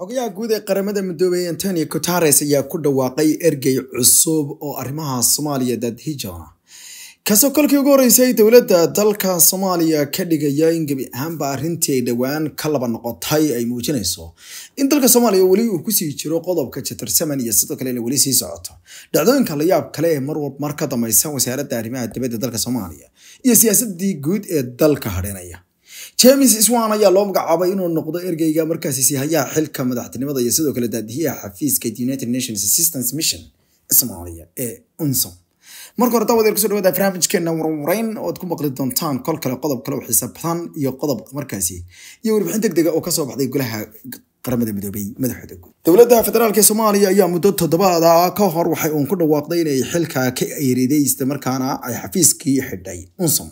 xogayaha guud ee qaramada midoobay antonio cutares ayaa ku dhawaaqay ergey cusub oo arrimaha soomaaliya dadhijoona ah. kasoo kolkii ugu horreysay dowladda dalka soomaaliya ka dhigaya in gebi ahaanba arrintii ay dhowaan ka laba noqotay ay muujinayso in dalka soomaaliya weli uu kusii jiro qodobka jatarsaman iyo sidoo kale kalena weli sii socoto dhacdooyinka layaab kale ee marmar marka dambaysan wasaaradda arrimaha dibadda dalka soomaaliya iyo siyaasadii guud ee dalka hadhinaya james iswan ayaa loo magacaabay inuu noqdo ergeyga markaasi sihayaha xilka madaxtinimada iyo sidoo kale daadiyaha xafiiska united nations assistance mission soomaaliya ee unsom marka hore daawad kusoo dhawaada barnaamijkeena warwareyn oo ku maqli doontaan kol kale qodob kale oo xiisa badan iyo qodob markaasi iyo warbixin degdega ah oo kasoo baxday golaha qaramada midoobay madaxooda guud dowladda federaalk soomaaliya ayaa muddo toddobaada ah ka hor waxay uun ku dhawaaqday inay xilka ka eridaysta markaana ay xafiiskii xidhay unsom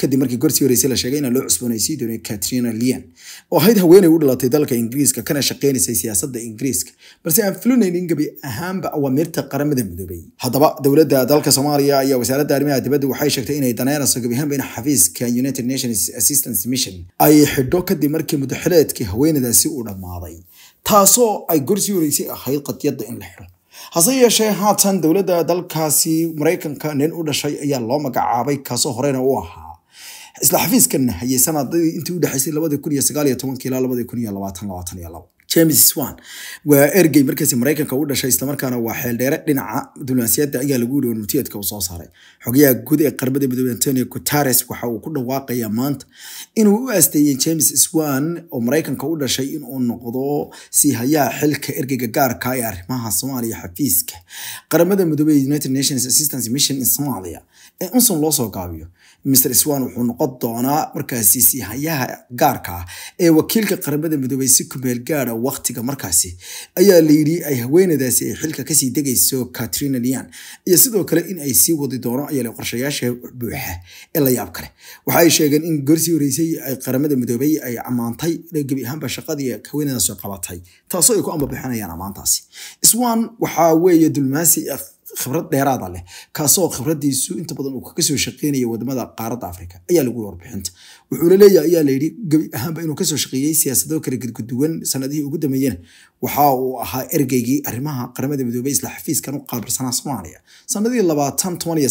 kadib markii gorsii horeysay la sheegay inaan loo cusboonaysiin doono Katrina Lian oo ahayd haweeney u dhalatay dalka Ingiriiska kana shaqeynaysay siyaasadda Ingiriiska balse aan filaneyn in gabi ahaanba awaamiirta qaramada midoobay haddaba dowladda dalka Soomaaliya ayaa wasaaradda arrimaha dibadda waxay sheegtay inay daneenayso gabi ahaanba in xafiiska United Nations Assistance Mission ay xidho kadib markii mudaxaleedkii haweenadaasi uu dhammaaday taasoo ay gorsii horeysay ahayd qadiyadda in la xiro hase yeeshee haatan dowladda dalkaasi maraykanka nin u dhashay ayaa loo magacaabay kaasoo horena u ahaa isla xafiiskan hayay sanad intii u udhexaysay labadii kun iyo sagaal iyo tobankii ilaa labadii kun iyo labaatan labaatan iyo laba james swan waa ergey markaasi maraykanka u dhashay islamarkaana waa xeeldheere dhinaca diblomaasiyadda ayaa lagu yidhi unutiyadka uu soo saaray xogayaha guud ee qarmada midoobey antonio guterres waxa uu ku dhawaaqayaa maanta inuu u aasteeyey james swan oo maraykanka u dhashay inuu noqdo siihayaha xilka ergeyga gaarka ah ee arrimaha soomaaliya xafiiska qaramada midoobey united nations assistance mission in somalia ee unsan loo soo gaabiyo mr swan wuxuu noqon doonaa markaasi siihayaha gaarka ah ee wakiilka qaramada midoobey si kumeel gaara ah wakhtiga markaasi ayaa layidhi ay haweenadaasi ay xilka kasii degayso katrina lian iyo sidoo kale in ay sii wadi doono ayaala qorshayaasha buuxa ee la yaab kale waxa ay sheegeen in gorsii horeysay ay qaramada midoobay ay ammaantay gebi ahaanba shaqadii haweenadaasi qabatay taasoo ay ku ambabaxinayaan ammaantaasi iswaan waxaa weeye dulmaasi khibrad dheeraada ah leh kaasoo khibradiisu inta badan uu kaga soo shaqeynaya wadamada qaaradda africa ayaa lagu warbixinta wuxuu laleeyahay ayaa layidhi gebi ahaanba inuu kasoo shaqeeyey siyaasado kale gudguduwan sanadihii ugu dambeeyena waxa uu ahaa ergeygii arrimaha qaramada midoobey isla xafiiskan u qaabilsanaa soomaaliya sanadihii labaatan toban iyo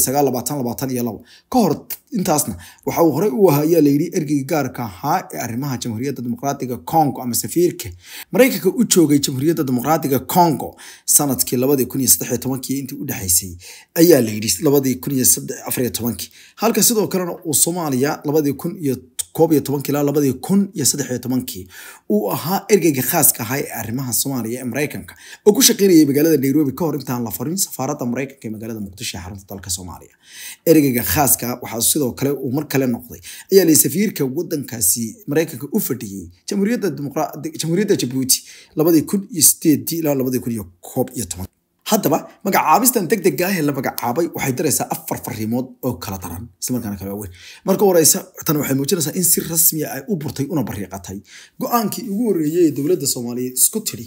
ka hor intaasna waxa uu horey u ahaa ayaa layidhi ergeyga gaarka ahaa ee arrimaha jamhuuriyadda dimuqraatiga congo ama safiirka maraykanka u joogay jamhuuriyadda dimuqraatiga congo sanadkii labadii kun intii u dhexaysay ayaa layidhi halka sidoo kalena uu soomaaliya koob iyo tobankii ilaa labadii kun iyo saddex iyo tobankii uu ahaa ergeyga khaaska ahaa ee arrimaha soomaaliya ee maraykanka oo ku shaqeynayay magaalada nairobi ka hor intaan la furin safaaradda maraykanka ee magaalada muqdisho ee xarunta dalka soomaaliya ergeyga khaaska waxaa sidoo kale uu mar kale noqday ayaa lay safiirka wadankaasi maraykanka u fadhiyey jamhuuriyadda jabuuti labadii kun iyo sideedii ilaa labadii kun iyo koob iyo toban haddaba magacaabistan degdegga ah ee la magacaabay waxay daraysaa afar fariimood oo kala daran islamarkaana kala waaweyn marka horeysa tan waxay muujinaysaa in si rasmiya ah ay u burtay una bariiqatay go-aankii ugu horreeyey ee dowladda soomaaliyeed isku tiri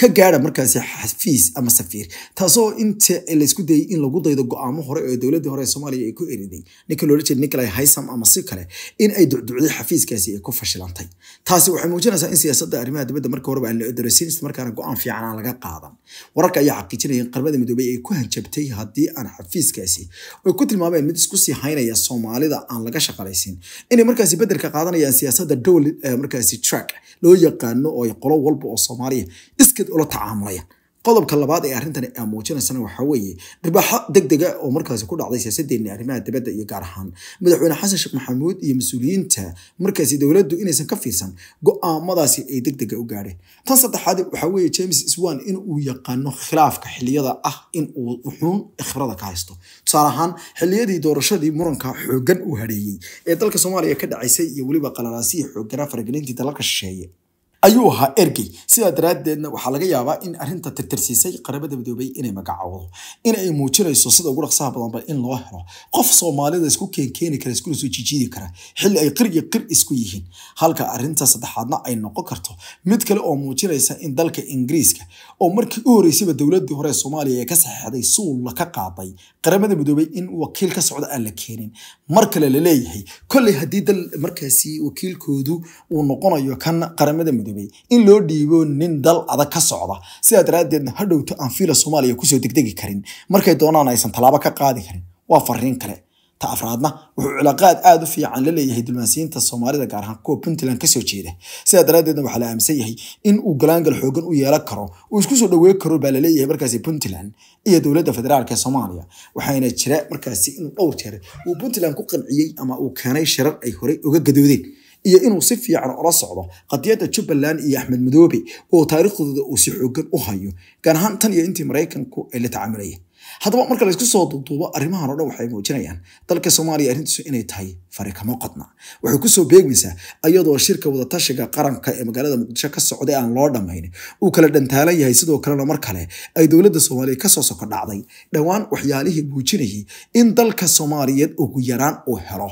ka gaadha markaasi xafiis ama safiir taasoo inta laysku dayay in lagu daydo go-aamo hore oo dowladii hore ee soomaaliya ay ku eriday ninka loola jeed nicolai haysam ama si kale in ay ducducday xafiiskaasi ay ku fashilantay taasi waxay muujinaysaa in siyaasadda arrimaha dibadda marka horeba aan la odaraysin islamarkaana go-aan fiican aan laga qaadan wararka ayaa xaqiijinaya qarmada qarbada midoobey ay ku hanjabtay haddii aan xafiiskaasi ay ku tilmaameen mid isku sii haynaya soomaalida aan laga shaqalaysin inay markaasi beddelka qaadanayaan siyaasadda dowli markaasi track loo yaqaano oo ay qolo walba oo soomaaliya iskad ula tacaamulayan qodobka labaad ee arintan a muujinaysana waxaa weeye dhibaaxo deg dega oo markaasi ku dhacday siyaasadeenni arrimaha dibadda iyo gaar ahaan madaxweyne xasan sheekh maxamuud iyo mas-uuliyiinta markaasi dowladdu inaysan ka fiirsan go-aamadaasi ay deg dega u gaadheen tan saddexaad waxaa weeye james swan inuu yaqaano khilaafka xiliyada ah inuu uu uxuun khibrada ka haysto tusaale ahaan xiliyadii doorashadii muranka xooggan u hareeyey ee dalka soomaaliya ka dhacaysay iyo weliba qalalaasihii xooggana faragelintii dalalka shisheeye ayuu ahaa ergey sidaa daraaddeedna waxaa laga yaabaa in arinta tirtirsiisay qarabada midoobay inay magacaawdo in muujinayso sida ugu dhaqsaha badanba in loo helo qof soomaalida isku keenkeeni kara iskuna soo jijiidi kara xilli ay qir iyo qir isku yihiin halka arrinta saddexaadna ay noqon karto mid kale oo muujinaysa in dalka ingiriiska oo markii u horeysayba dowladii hore soomaaliya ee ka saxeexday suulla ka qaaday qaramada midoobay in wakiil ka socda aan la keenin mar kale la kolley haddii dal markaasi wakiilkoodu uu noqonayo kan qaramada midoobay dhiibay in loo dhiibo nin dal adag ka socda sidaa daraaddeedna hadhowto aan fiila soomaaliya kusoo degdegi karin markay doonaan aysan talaabo ka qaadi karin waa fariin kale ta afraadna wuxuu cilaaqaad aada u fiican la leeyahay dulmaansiyiinta soomaalida gaar ahaan kuwa puntland kasoo jeeda sidaa daraaddeedna waxaa la aaminsan yahay in uu galaangal xoogan u yeelan karo uu iskusoo soo dhawey karo baa laleeyahay markaasi puntland iyo dowladda federaalk ee soomaaliya waxaana jira markaasi inuu dhowr jeer uu puntland ku qanciyey ama uu keenay shirar ay horey uga gadoodeen iyo inuu si fiican ula socdo qadiyada jubbaland iyo axmed madoobe oo taariikhdooda uu si xoogan u hayo gaar ahaan tan iyo intii maraykanku ay la tacamulaya haddaba marka laysku soo duuduubo arrimahan oo dhan waxay muujinayaan dalka soomaaliya arrintiisu inay tahay fari kama qodna waxay kusoo beegmaysaa iyadoo shirka wadatashiga qaranka ee magaalada muqdisho ka socday aan loo dhammayn uu kala dhantaalan yahay sidoo kalena mar kale ay dowladda soomaaliya kasoo soko dhacday dhowaan waxyaalihii muujinayay in dalka soomaaliyeed ugu yaraan uu helo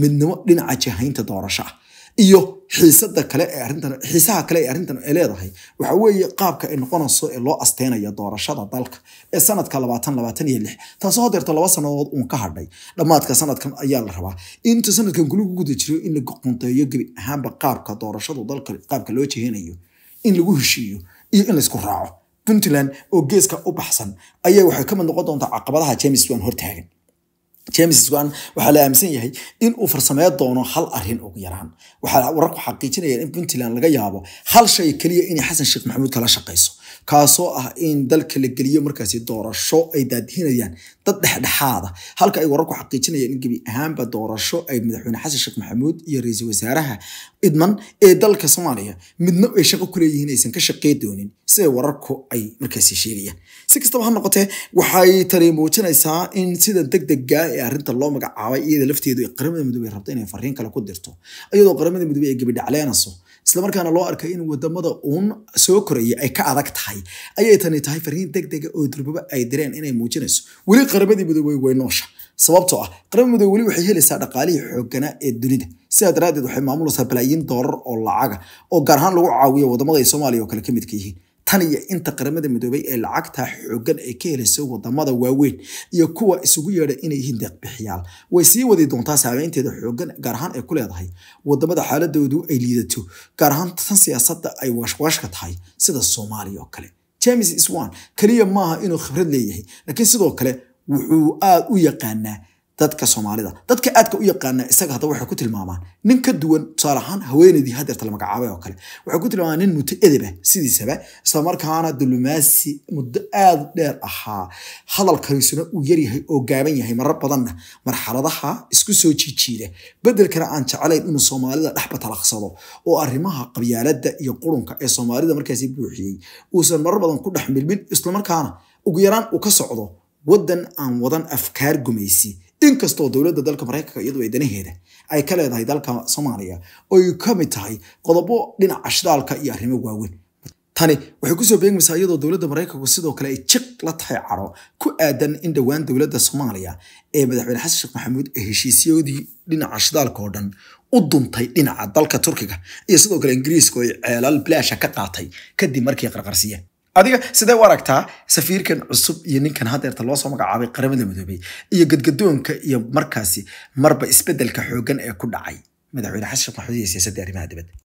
midnimo dhinaca jahaynta doorasho ah iyo xiisada kale ee arintan xiisaha kale ee arrintan ay leedahay waxa weeye qaabka ay noqonayso ee loo asteynaya doorashada dalka ee sanadka labaatan labaatan iyo lix taasoo hadeerta laba sanadood uun ka hadhay dhammaadka sanadkan ayaa la rabaa inta sanadkan guligu guda jiro in lagu qunteeyo gebi ahaanba qaabka doorashada dalka qaabka loo jeheenayo in lagu heshiiyo iyo in laysku raaco puntland oo geeska u baxsan ayaa waxay ka mid noqon doontaa caqabadaha james wan hortaagan james wan waxaa la aaminsan yahay in uu farsamey doono hal arin ugu yaraan waxaa wararku xaqiijinayaan in puntland laga yaabo hal shay keliya inay xasan sheekh maxamuud kala shaqayso kaasoo ah in dalka la geliyo markaasi doorasho ay daadihinayaan dad dhexdhexaada halka ay wararku xaqiijinayaan in gebi ahaanba doorasho ay madaxweyne xasan sheekh maxamuud iyo ra-iisul wasaaraha idman ee dalka soomaaliya midna ay shaqo ku leeyihiin aysan ka shaqey doonin siday wararku ay markaasi sheegayaan si kastaba ha noqotee waxay tani muujinaysaa in sida degdega ee arrinta loo magacaabay iyada lafteedu ay qaramada midoobey rabta inay fariin kale ku dirto iyadoo qaramada midoobey ay gebi dhacleenayso islamarkaana loo arkay in wadamada uun soo koraya ay ka adag tahay ayay tani tahay fariin degdega ah oo durbaba ay direen inay muujinayso weli qaramadii midoobey way noosha sababtoo ah qaramada midobe weli waxay helaysaa dhaqaalihii xooganaa ee dunida sidaa daraaddeed waxay maamulaysaa balaayiin doolar oo lacaga ah, oo gaar ahaan lagu caawiya wadamada ay soomaaliya oo kale ka midka yihiin tan iyo inta qaramada midoobay ee lacagta xooggan ay ka helayso wadamada waaweyn iyo kuwa isugu yeedha inay yihiin deeqbixiyaal way sii wadi doontaa saameynteeda xoogan gaar ahaan ay ku leedahay wadamada xaaladoodu ay liidato gaar ahaan tan siyaasadda ay washwashka tahay sida soomaaliya oo kale james swan keliya maaha inuu khibrad leeyahay laakiin sidoo kale wuxuu aada u yaqaanaa dadka soomaalida dadka aadka u yaqaana isaga hadda waxay ku tilmaamaan nin ka duwan tusaale ahaan haweenaydii hadeerta la magacaabay oo kale waxay ku tilmaamaan nin muto edeb sidiisaba isla dulumaasi muddo aada dheer ahaa hadalkaniisuna uu yaryahay oo gaaban yahay marar badanna marxaladaha isku soo jiijiida bedelkana aan jeclayn inuu soomaalida dhexba talaqsado oo arrimaha qabyaalada iyo qurunka ee soomaalida markaasi buuxiyey uusan marar badan ku dhex milmin islamarkaana ugu yaraan uu ka socdo waddan aan wadan afkaar gumaysi inkastoo dowladda dalka maraykanka iyadu danaheeda ay ka leedahay dalka soomaaliya oy ka mid tahay qodobo dhinaca shidaalka iyo arrimo waaweyn tani waxay kusoo beegmaysaa iyadoo dowladda maraykanku sidoo kale ay jiq la tahay caro ku aadan in dhowaan dowladda soomaaliya ee madaxweyne xasan sheekh maxamuud ee heshiisyoodii dhinaca shidaalka oo dhan u duntay dhinaca dalka turkiga iyo sidoo kale ingiriiska oo ay ceelal bilaasha ka qaatay kadib markii qarqarsiyeen adiga sidee u aragtaa safiirkan cusub iyo ninkan hadeerta loosoo magacaabay qaramada midoobey iyo gadgadoonka iyo markaasi marba isbedelka xoogan ee ku dhacay madaxweyne xasan maxuud iyo siyaasadda arrimaha dibadda